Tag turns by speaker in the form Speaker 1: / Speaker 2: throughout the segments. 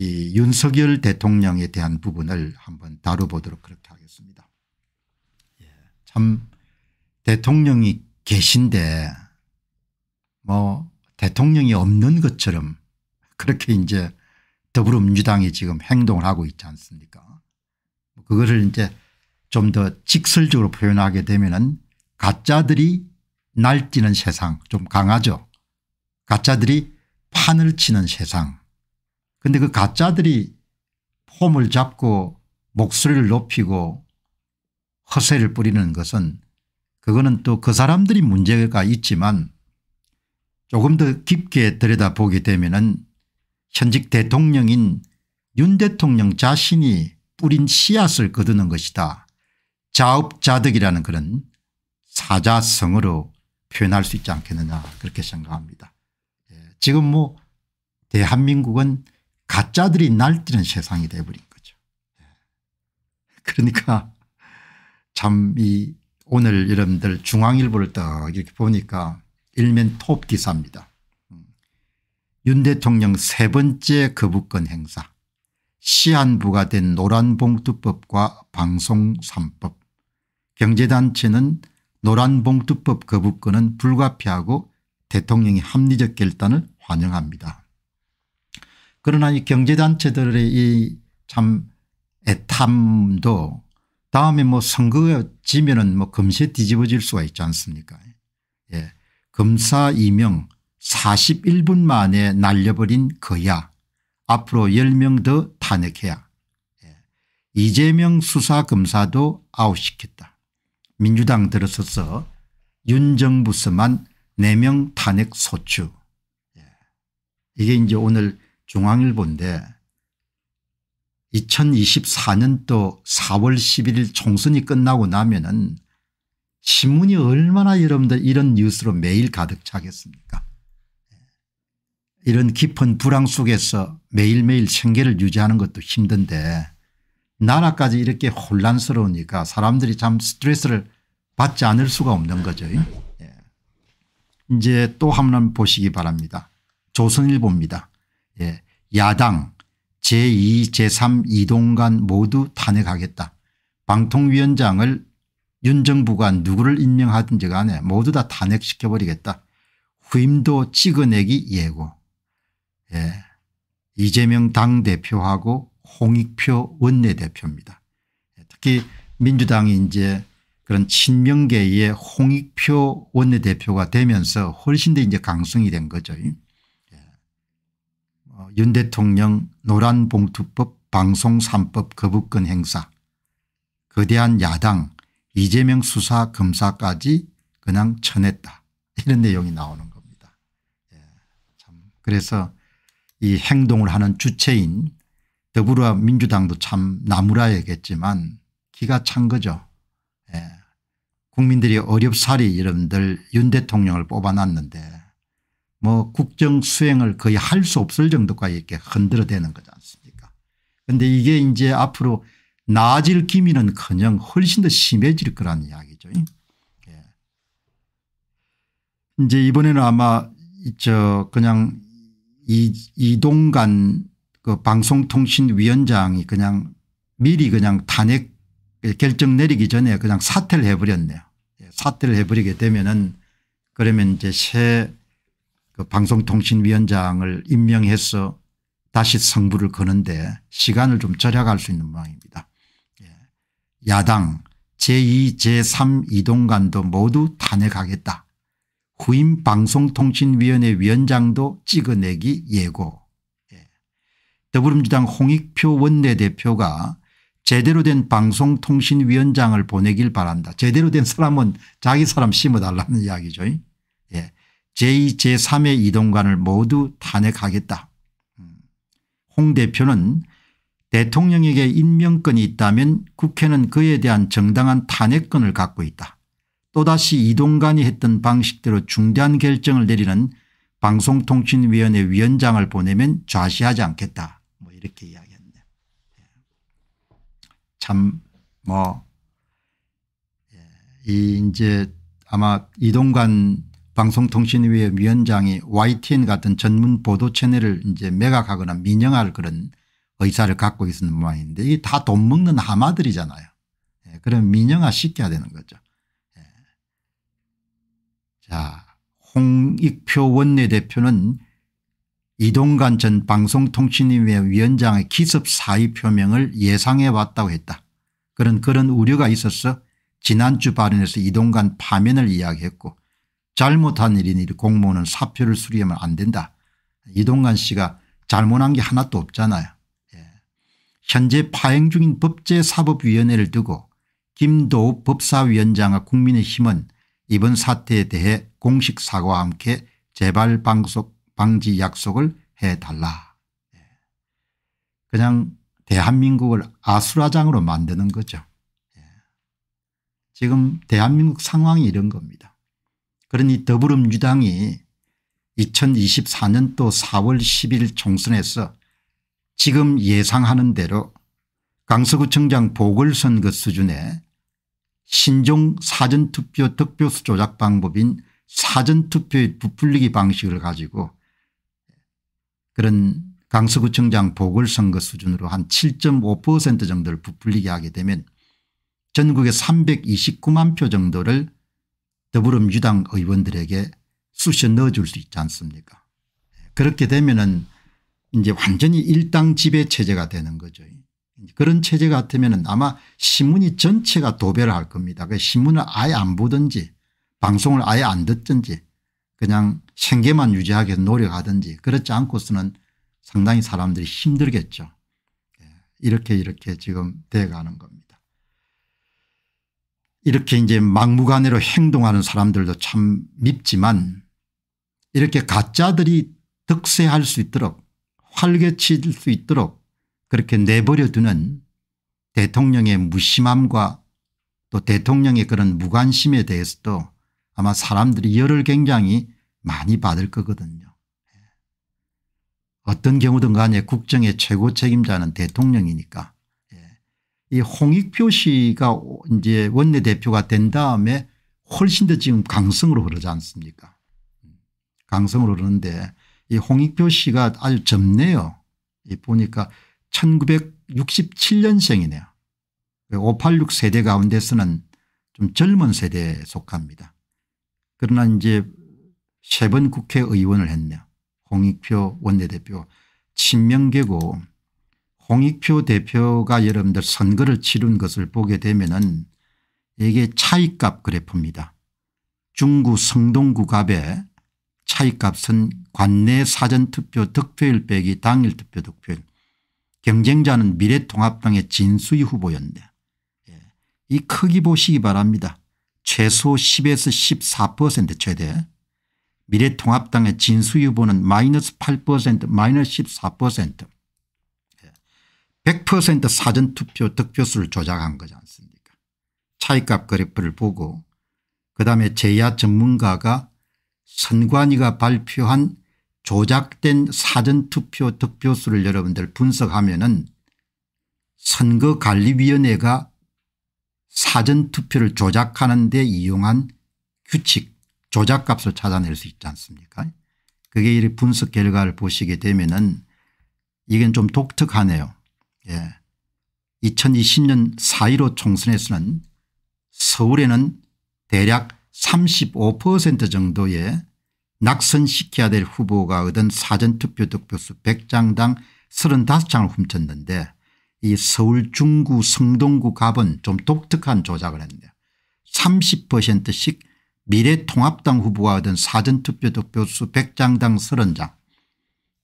Speaker 1: 이 윤석열 대통령에 대한 부분을 한번 다뤄보도록 그렇게 하겠습니다. 예. 참 대통령이 계신데 뭐 대통령이 없는 것처럼 그렇게 이제 더불어민주당이 지금 행동을 하고 있지 않습니까 뭐 그거를 이제 좀 더 직설적으로 표현하게 되면은 가짜들이 날뛰는 세상 좀 강하죠. 가짜들이 판을 치는 세상 근데 그 가짜들이 폼을 잡고 목소리를 높이고 허세를 뿌리는 것은 그거는 또 그 사람들이 문제가 있지만 조금 더 깊게 들여다보게 되면 은 현직 대통령인 윤 대통령 자신이 뿌린 씨앗을 거두는 것이다. 자업자득이라는 그런 사자성으로 표현할 수 있지 않겠느냐 그렇게 생각합니다. 예, 지금 뭐 대한민국은 가짜들이 날뛰는 세상이 돼버린 거죠. 예. 그러니까 참 이 오늘 여러분들 중앙일보를 딱 이렇게 보니까 일면 톱 기사입니다. 음. 윤 대통령 세 번째 거부권 행사 시한부가 된 노란봉투법과 방송 3법 경제단체는 노란봉투법 거부권은 불가피하고 대통령의 합리적 결단을 환영합니다. 그러나 이 경제단체들의 이 참 애탐도 다음에 뭐 선거 지면은 뭐 금세 뒤집어질 수가 있지 않습니까 예. 검사 2명 41분 만에 날려버린 거야 앞으로 10명 더 탄핵해야 예. 이재명 수사검사도 아웃시켰다 민주당 들어서서 윤정부서만 4명 탄핵 소추 예. 이게 이제 오늘 중앙일보인데 2024년도 4월 11일 총선이 끝나고 나면은 신문이 얼마나 여러분들 이런 뉴스로 매일 가득 차겠습니까 이런 깊은 불황 속에서 매일매일 생계를 유지하는 것도 힘든데 나라까지 이렇게 혼란스러우니까 사람들이 참 스트레스를 받지 않을 수가 없는 거죠. 예. 이제 또 한 번 보시기 바랍니다. 조선일보입니다. 예. 야당 제2 제3 이동간 모두 탄핵하겠다. 방통위원장을 윤 정부가 누구를 임명하든지 간에 모두 다 탄핵시켜버리겠다. 후임도 찍어내기 예고. 예. 이재명 당대표하고 홍익표 원내대표입니다. 예, 특히 민주당이 이제 그런 친명계의 홍익표 원내대표가 되면서 훨씬 더 이제 강성이 된 거죠. 어, 윤 대통령 노란봉투법 방송 3법 거부권 행사 거대한 야당 이재명 수사 검사까지 그냥 쳐냈다 이런 내용이 나오는 겁니다. 예, 참 그래서 이 행동을 하는 주체인 더불어민주당도 참 나무라야겠지만 기가 찬 거죠. 예. 국민들이 어렵사리 여러분들 윤 대통령을 뽑아놨는데 뭐 국정 수행을 거의 할 수 없을 정도까지 이렇게 흔들어대는 거지 않습니까 그런데 이게 이제 앞으로 나아질 기미는 커녕 훨씬 더 심해질 거라는 이야기죠. 예. 이제 이번에는 아마 저 그냥 이, 이동간 그 방송통신위원장이 그냥 미리 그냥 탄핵 결정 내리기 전에 그냥 사퇴를 해버렸네요. 예, 사퇴를 해버리게 되면은 그러면 이제 새그 방송통신위원장을 임명해서 다시 성부를 거는데 시간을 좀 절약할 수 있는 모양입니다. 예. 야당 제2 제3 이동관도 모두 탄핵하겠다. 후임 방송통신위원회 위원장도 찍어내기 예고. 예. 더불어민주당 홍익표 원내대표가 제대로 된 방송통신위원장을 보내길 바란다. 제대로 된 사람은 자기 사람 심어달라는 이야기죠. 제2 제3의 이동관을 모두 탄핵하겠다. 음. 홍 대표는 대통령에게 임명권이 있다면 국회는 그에 대한 정당한 탄핵권을 갖고 있다. 또다시 이동관이 했던 방식대로 중대한 결정을 내리는 방송통신위원회 위원장을 보내면 좌시하지 않겠다. 뭐 이렇게 이야기했네. 예. 참뭐 예. 이 이제 아마 이동관 방송통신위의 위원장이 YTN 같은 전문 보도 채널을 이제 매각하거나 민영할 그런 의사를 갖고 있는 모양인데 이게 다 돈 먹는 하마들이잖아요. 예, 그럼 민영화 시켜야 되는 거죠. 예. 자, 홍익표 원내대표는 이동관 전방송통신위원 위원장의 기습 사의 표명을 예상해 왔다고 했다. 그런 그런 우려가 있어서 지난주 발언에서 이동관 파면을 이야기했고 잘못한 일이니 공무원은 사표를 수리하면 안 된다. 이동관 씨가 잘못한 게 하나도 없잖아요. 예. 현재 파행 중인 법제사법위원회를 두고 김도읍 법사위원장과 국민의힘은 이번 사태에 대해 공식 사과와 함께 재발 방지 약속을 해달라. 예. 그냥 대한민국을 아수라장으로 만드는 거죠. 예. 지금 대한민국 상황이 이런 겁니다. 그러니 더불어민주당이 2024년도 4월 10일 총선에서 지금 예상하는 대로 강서구청장 보궐선거 수준의 신종 사전투표 득표수 조작 방법인 사전투표의 부풀리기 방식을 가지고 그런 강서구청장 보궐선거 수준으로 한 7.5% 정도를 부풀리게 하게 되면 전국의 329만 표 정도를 더불어민주당 의원들에게 쑤셔 넣어줄 수 있지 않습니까 그렇게 되면은 이제 완전히 일당 지배 체제가 되는 거죠. 그런 체제 같으면 아마 신문이 전체가 도배를 할 겁니다. 그 신문을 아예 안 보든지 방송을 아예 안 듣든지 그냥 생계만 유지하게 노력하든지 그렇지 않고서는 상당히 사람들이 힘들겠죠. 예, 이렇게 이렇게 지금 돼가는 겁니다. 이렇게 이제 막무가내로 행동하는 사람들도 참 밉지만 이렇게 가짜들이 득세할 수 있도록 활개칠 수 있도록 그렇게 내버려 두는 대통령의 무심함과 또 대통령의 그런 무관심에 대해서도 아마 사람들이 열을 굉장히 많이 받을 거거든요. 어떤 경우든 간에 국정의 최고 책임자는 대통령이니까 이 홍익표 씨가 이제 원내대표가 된 다음에 훨씬 더 지금 강성으로 흐르지 않습니까 음, 강성으로 흐르는데 이 홍익표 씨가 아주 젊네요. 보니까 1967년생이네요. 586 그 세대 가운데서는 좀 젊은 세대에 속합니다. 그러나 이제 세 번 국회의원을 했네요. 홍익표 원내대표 친명계고 홍익표 대표가 여러분들 선거를 치른 것을 보게 되면은 이게 차이값 그래프입니다. 중구 성동구 갑의 차이값은 관내 사전투표 득표율 빼기 당일 투표 득표율 경쟁자는 미래통합당의 진수희 후보였는데 예. 이 크기 보시기 바랍니다. 최소 10에서 14% 최대 미래통합당의 진수희 후보는 마이너스 8% 마이너스 14% 100% 사전투표 득표수를 조작한 거지 않습니까 차이값 그래프를 보고 그다음에 제야 전문가가 선관위가 발표한 조작된 사전투표 득표수를 여러분들 분석하면 은 선거관리위원회가 사전투표를 조작하는 데 이용한 규칙 조작값을 찾아낼 수 있지 않습니까 그게 이 분석 결과를 보시게 되면 은 이건 좀 독특하네요. 예. 2020년 4.15 총선에서는 서울에는 대략 35% 정도의 낙선시켜야 될 후보가 얻은 사전투표 득표수 100장당 35장을 훔쳤는데 이 서울 중구 성동구 갑은 좀 독특한 조작을 했네요. 30%씩 미래통합당 후보가 얻은 사전투표 득표수 100장당 30장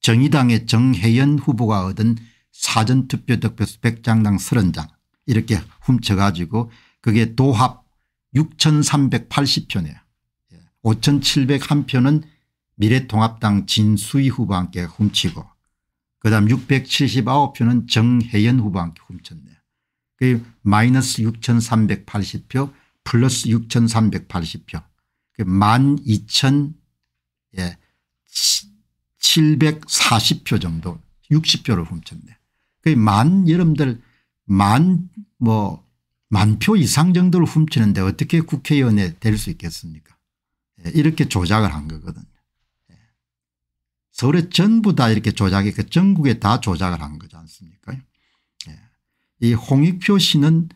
Speaker 1: 정의당의 정혜연 후보가 얻은 사전투표 득표수 100장당 30장 이렇게 훔쳐가지고 그게 도합 6380표네요. 5701표는 예, 미래통합당 진수희 후보한테 훔치고 그다음 679표는 정혜연 후보한테 훔쳤네요. 그 마이너스 6380표 플러스 6380표 그 12740표 정도 60표를 훔쳤네요. 그만 여러분들 만 뭐만 표 이상 정도를 훔치는데 어떻게 국회의원이 될수 있겠습니까 예, 이렇게 조작을 한 거거든요. 예. 서울에 전부 다 이렇게 조작했고 그 전국에 다 조작을 한 거지 않습니까 예. 이 홍익표 씨는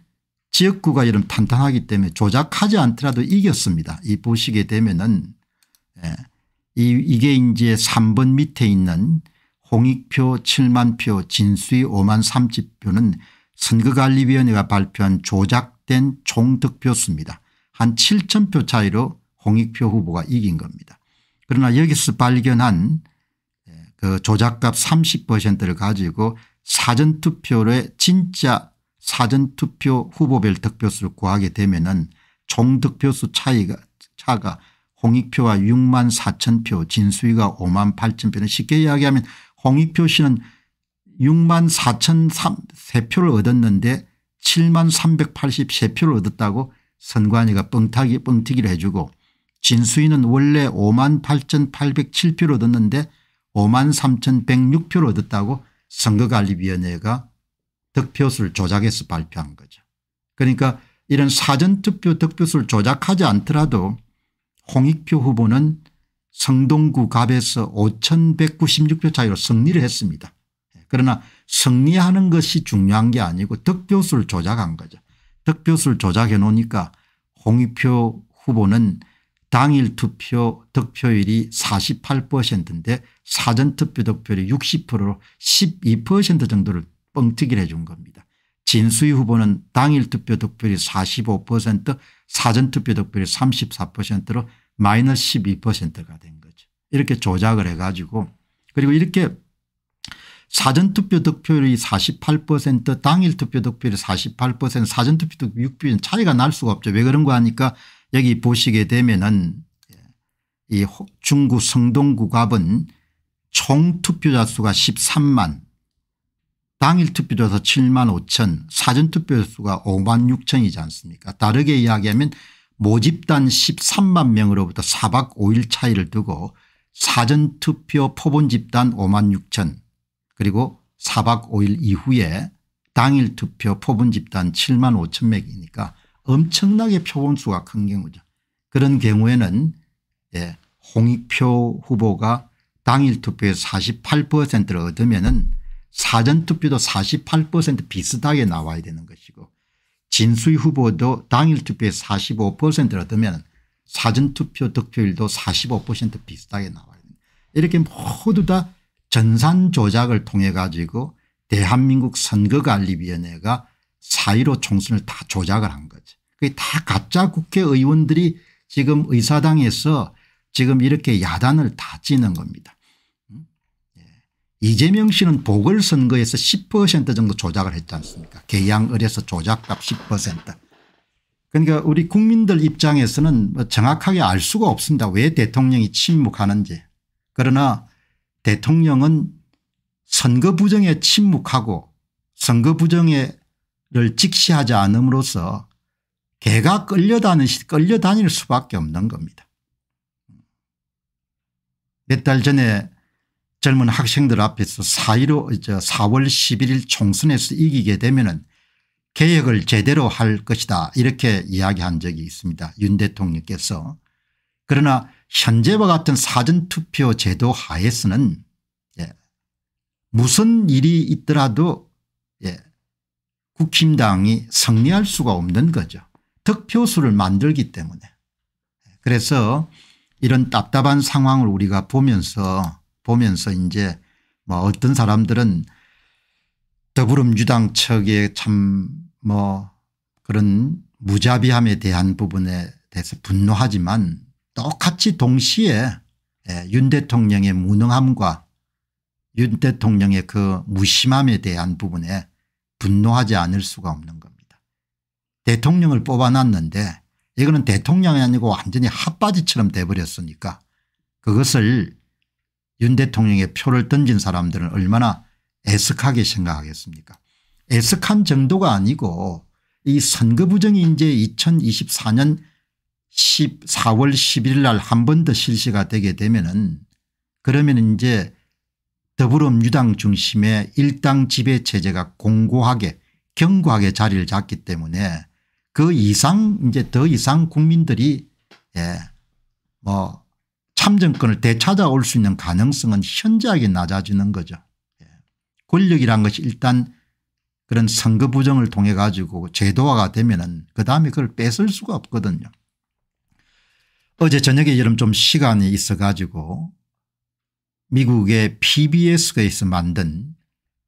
Speaker 1: 지역구가 이런 탄탄하기 때문에 조작하지 않더라도 이겼습니다. 이 보시게 되면은 이 이게 이제 3번 밑에 있는 홍익표 7만 표 진수의 5만 30표는 선거관리위원회가 발표한 조작된 총득표수입니다. 한 7천 표 차이로 홍익표 후보가 이긴 겁니다. 그러나 여기서 발견한 그 조작값 30%를 가지고 사전투표의 진짜 사전투표 후보별 득표수를 구하게 되면 총득표수 차이가 차가 홍익표가 6만 4천 표 진수위가 5만 8천 표는 쉽게 이야기하면 홍익표 씨는 6만 4천 3표를 얻었는데 7만 383표를 얻었다고 선관위가 뻥타기 뻥튀기를 해주고 진수인는 원래 5만 8,807표를 얻었는데 5만 3,106표를 얻었다고 선거관리위원회가 득표수를 조작해서 발표한 거죠. 그러니까 이런 사전투표 득표수를 조작하지 않더라도 홍익표 후보는 성동구 갑에서 5196표 차이로 승리를 했습니다. 그러나 승리하는 것이 중요한 게 아니고 득표수를 조작한 거죠. 득표수를 조작해 놓으니까 홍익표 후보는 당일 투표 득표율이 48%인데 사전투표 득표율이 60%로 12% 정도를 뻥튀기를 해 준 겁니다. 진수희 후보는 당일 투표 득표율이 45% 사전투표 득표율이 34%로 마이너스 12%가 된 거죠. 이렇게 조작을 해가지고 그리고 이렇게 사전투표 득표율이 48% 당일 투표 득표율이 48% 사전투표 득표율 차이가 날 수가 없죠. 왜 그런 거 하니까 여기 보시게 되면은 예, 이 중구 성동구갑은 총 투표자 수가 13만 당일 투표자 7만 5천 사전투표 수가 5만 6천이지 않습니까 다르게 이야기하면 모집단 13만 명으로부터 4박 5일 차이를 두고 사전투표 포본 집단 5만 6천 그리고 4박 5일 이후에 당일 투표 포본 집단 7만 5천 명이니까 엄청나게 표본수가 큰 경우죠. 그런 경우에는 예, 홍익표 후보가 당일 투표에 48%를 얻으면 은 사전투표도 48% 비슷하게 나와야 되는 것이고 진수희 후보도 당일 투표의 45%를 얻으면 사전투표 득표율도 45% 비슷하게 나와요. 이렇게 모두 다 전산 조작을 통해 가지고 대한민국 선거관리위원회가 사1로 총선을 다 조작을 한 거죠. 그게 다 가짜 국회의원들이 지금 의사당에서 지금 이렇게 야단을 다 찌는 겁니다. 이재명 씨는 보궐선거에서 10% 정도 조작을 했지 않습니까 계양을에서 조작값 10% 그러니까 우리 국민들 입장에서는 뭐 정확하게 알 수가 없습니다 왜 대통령이 침묵하는지 그러나 대통령은 선거 부정에 침묵하고 선거 부정에를 직시하지 않음으로써 개가 끌려다니, 끌려다닐 수밖에 없는 겁니다. 몇 달 전에 젊은 학생들 앞에서 4.15 4월 11일 총선에서 이기게 되면 개혁을 제대로 할 것이다 이렇게 이야기한 적이 있습니다. 윤 대통령께서. 그러나 현재와 같은 사전투표 제도 하에서는 예, 무슨 일이 있더라도 예, 국힘당이 승리할 수가 없는 거죠. 득표수를 만들기 때문에. 그래서 이런 답답한 상황을 우리가 보면서 보면서 이제 뭐 어떤 사람들은 더불어민주당 측에참뭐 그런 무자비함에 대한 부분에 대해서 분노하지만 똑같이 동시에 예, 윤 대통령의 무능함과 윤 대통령의 그 무심함에 대한 부분에 분노하지 않을 수가 없는 겁니다. 대통령을 뽑아놨는데 이거는 대통령이 아니고 완전히 핫바지처럼 돼버렸으니까 그것을 윤 대통령의 표를 던진 사람들은 얼마나 애석하게 생각하겠습니까 애석한 정도가 아니고 이 선거 부정이 이제 2024년 1 4월 11일 날 한 번 더 실시가 되게 되면은 그러면 이제 더불어민주당 중심의 일당 지배 체제가 공고하게 견고하게 자리를 잡기 때문에 그 이상 이제 더 이상 국민들이 예, 뭐 참정권을 되찾아올 수 있는 가능성은 현저하게 낮아지는 거죠. 예. 권력이란 것이 일단 그런 선거 부정을 통해 가지고 제도화가 되면은 그 다음에 그걸 뺏을 수가 없거든요. 어제 저녁에 여름 좀 시간이 있어 가지고 미국의 pbs가 있 만든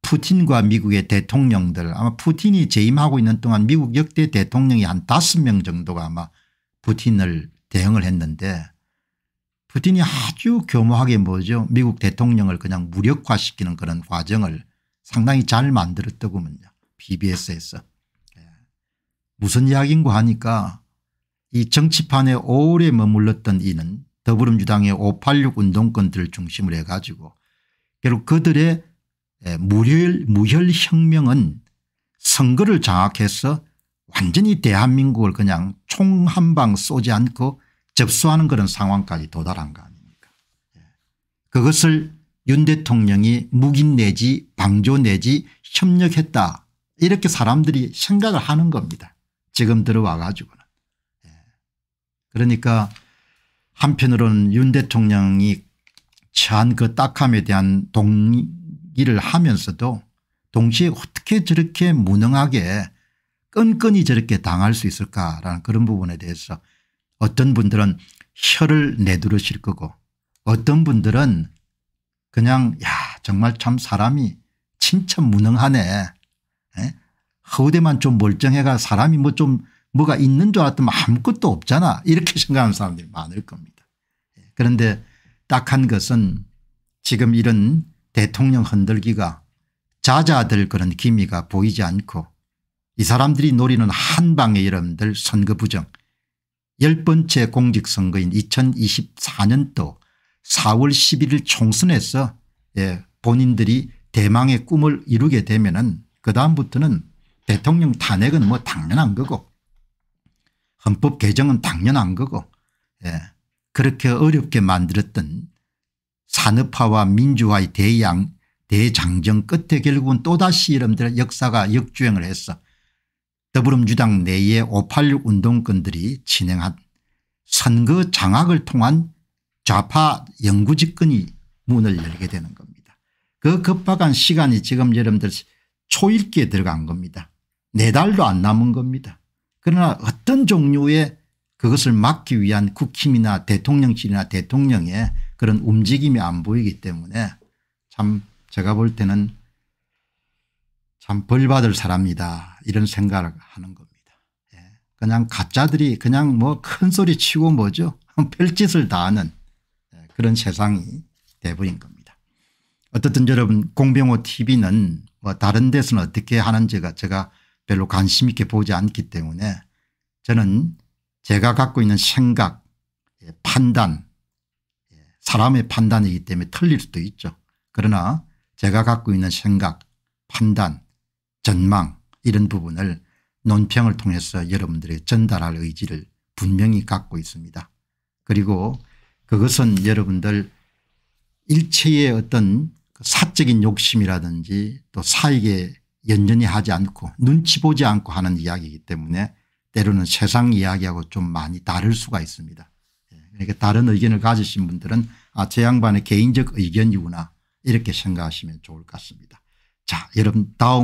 Speaker 1: 푸틴과 미국의 대통령들 아마 푸틴이 재임하고 있는 동안 미국 역대 대통령이 한다명 정도가 아마 푸틴을 대응을 했는데 푸틴이 아주 교묘하게 뭐죠 미국 대통령을 그냥 무력화시키는 그런 과정을 상당히 잘 만들었더군요 bs에서 예. 무슨 이야기인가 하니까 이 정치판에 오래 머물렀던 이는 더불어민주당의 586 운동권들을 중심으로 해가지고 결국 그들의 예, 무혈, 무혈혁명은 선거를 장악해서 완전히 대한민국을 그냥 총 한 방 쏘지 않고 접수하는 그런 상황까지 도달한 거 아닙니까 예. 그것을 윤 대통령이 묵인 내지 방조 내지 협력했다 이렇게 사람들이 생각을 하는 겁니다. 지금 들어와 가지고는. 예. 그러니까 한편으로는 윤 대통령이 처한 그 딱함에 대한 동의를 하면서도 동시에 어떻게 저렇게 무능하게 끈끈이 저렇게 당할 수 있을까라는 그런 부분에 대해서 어떤 분들은 혀를 내두르실 거고 어떤 분들은 그냥 야 정말 참 사람이 진짜 무능하네. 에? 허우대만 좀 멀쩡해가 사람이 뭐 좀 뭐가 있는 줄 알았더니 아무것도 없잖아 이렇게 생각하는 사람들이 많을 겁니다. 예, 그런데 딱한 것은 지금 이런 대통령 흔들기가 자자들 그런 기미가 보이지 않고 이 사람들이 노리는 한방의 이름들 선거 부정 10번째 공직선거인 2024년도 4월 11일 총선에서 예, 본인들이 대망의 꿈을 이루게 되면 은그 다음부터는 대통령 탄핵은 뭐 당연한 거고 헌법 개정은 당연한 거고 예, 그렇게 어렵게 만들었던 산업화와 민주화의 대양 대장정 끝에 결국은 또다시 여러분들 역사가 역주행을 했어. 더불어민주당 내의 586 운동권들이 진행한 선거 장악을 통한 좌파 영구 집권이 문을 열게 되는 겁니다. 그 급박한 시간이 지금 여러분들 초읽기에 들어간 겁니다. 네 달도 안 남은 겁니다. 그러나 어떤 종류의 그것을 막기 위한 국힘이나 대통령실이나 대통령의 그런 움직임이 안 보이기 때문에 참 제가 볼 때는 참 벌받을 사람이다 이런 생각을 하는 겁니다. 예. 그냥 가짜들이 그냥 뭐 큰소리 치고 뭐죠 별짓을 다하는 예, 그런 세상이 돼버린 겁니다. 어떻든 여러분 공병호 tv는 뭐 다른 데서는 어떻게 하는지가 제가 별로 관심 있게 보지 않기 때문에 저는 제가 갖고 있는 생각 예, 판단 사람의 판단이기 때문에 틀릴 수도 있죠. 그러나 제가 갖고 있는 생각 판단 전망 이런 부분을 논평을 통해서 여러분들의 전달할 의지를 분명히 갖고 있습니다. 그리고 그것은 여러분들 일체의 어떤 그 사적인 욕심이라든지 또 사익에 연연히 하지 않고 눈치 보지 않고 하는 이야기이기 때문에 때로는 세상 이야기하고 좀 많이 다를 수가 있습니다. 예, 그러니까 다른 의견을 가지신 분들은 아, 제 양반의 개인적 의견이구나 이렇게 생각하시면 좋을 것 같습니다. 자, 여러분 다음